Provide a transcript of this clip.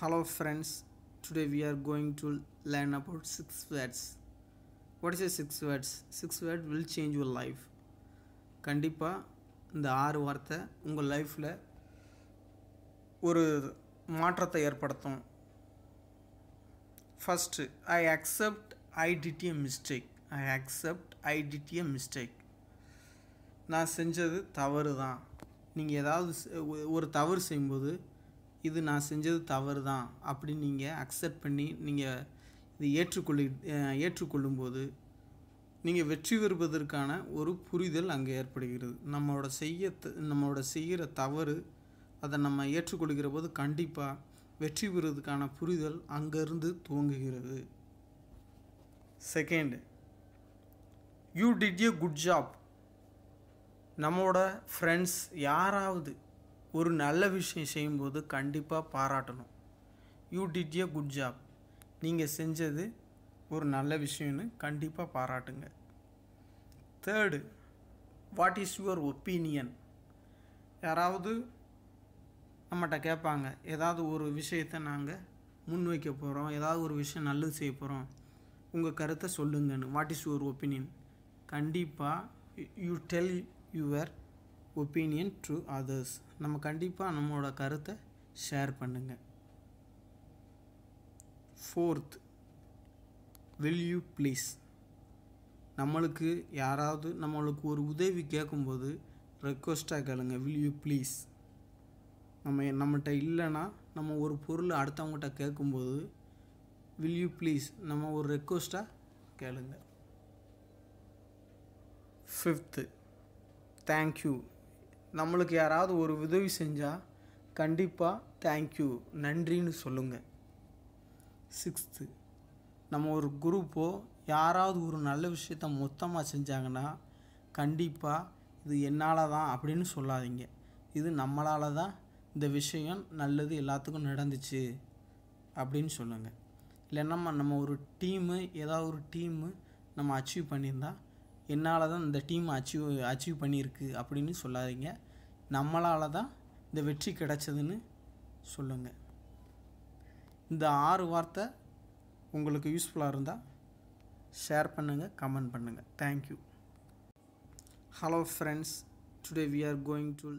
hello friends today we are going to learn about six words what is a six words six word will change your life கண்டிப்பாக இந்த ஆறு வார்த்தை உங்கள் லைஃப்பில் ஒரு மாற்றத்தை ஏற்படுத்தும் first I accept I did a mistake I accept I did a mistake நான் செஞ்சது தவறு தான் நீங்கள் ஏதாவது ஒரு தவறு செய்யும்போது இது நான் செஞ்சது தவறு தான் அப்படின்னு நீங்கள் அக்செப்ட் பண்ணி நீங்கள் இது ஏற்றுக்கொள்ளி ஏற்றுக்கொள்ளும்போது நீங்கள் வெற்றி பெறுவதற்கான ஒரு புரிதல் அங்கே ஏற்படுகிறது நம்மளோட செய்ய நம்மளோட செய்கிற தவறு அதை நம்ம ஏற்றுக்கொள்கிற போது கண்டிப்பாக வெற்றி பெறுவதற்கான புரிதல் அங்கேருந்து துவங்குகிறது second you did a good job நம்மளோட ஃப்ரெண்ட்ஸ் யாராவது ஒரு நல்ல விஷயம் செய்யும்போது கண்டிப்பாக பாராட்டணும் you did a good job நீங்கள் செஞ்சது ஒரு நல்ல விஷயம்னு கண்டிப்பாக பாராட்டுங்க third what is your opinion யாராவது நம்மகிட்ட கேட்பாங்க ஏதாவது ஒரு விஷயத்தை நாங்கள் முன்வைக்க போகிறோம் ஏதாவது ஒரு விஷயம் நல்லது செய்ய போகிறோம் உங்கள் கருத்தை சொல்லுங்கன்னு வாட் இஸ் யுவர் ஒப்பீனியன் கண்டிப்பாக you tell your opinion through others நம்ம கண்டிப்பாக நம்மளோட கருத்தை ஷேர் பண்ணுங்கள் ஃபோர்த் வில் யூ ப்ளீஸ் நம்மளுக்கு யாராவது நம்மளுக்கு ஒரு உதவி கேட்கும்போது ரெக்வஸ்ட்டாக கேளுங்க வில் யூ ப்ளீஸ் நம்ம நம்மகிட்ட இல்லைன்னா நம்ம ஒரு பொருள் அடுத்தவங்ககிட்ட கேட்கும்போது வில் யூ ப்ளீஸ் நம்ம ஒரு ரெக்வஸ்ட்டாக கேளுங்க ஃபிஃப்த்து தேங்க்யூ நம்மளுக்கு யாராவது ஒரு உதவி செஞ்சால் கண்டிப்பாக தேங்க்யூ நன்றின்னு சொல்லுங்கள் சிக்ஸ்த்து நம்ம ஒரு குரூப்போ யாராவது ஒரு நல்ல விஷயத்த மொத்தமாக செஞ்சாங்கன்னா கண்டிப்பாக இது என்னால் தான் அப்படின்னு சொல்லாதீங்க இது நம்மளால் தான் இந்த விஷயம் நல்லது எல்லாத்துக்கும் நடந்துச்சு அப்படின்னு சொல்லுங்கள் இல்லைன்னா நம்ம ஒரு டீமு ஏதாவது ஒரு டீமு நம்ம அச்சீவ் பண்ணியிருந்தால் என்னால் தான் இந்த டீம் அச்சீவ் அச்சீவ் பண்ணியிருக்கு அப்படின்னு சொல்லாதீங்க நம்மளால் தான் இந்த வெற்றி கிடைச்சதுன்னு சொல்லுங்கள் இந்த ஆறு வார்த்தை உங்களுக்கு யூஸ்ஃபுல்லாக இருந்தால் ஷேர் பண்ணுங்கள் கமெண்ட் பண்ணுங்கள் thank you hello friends today we are going to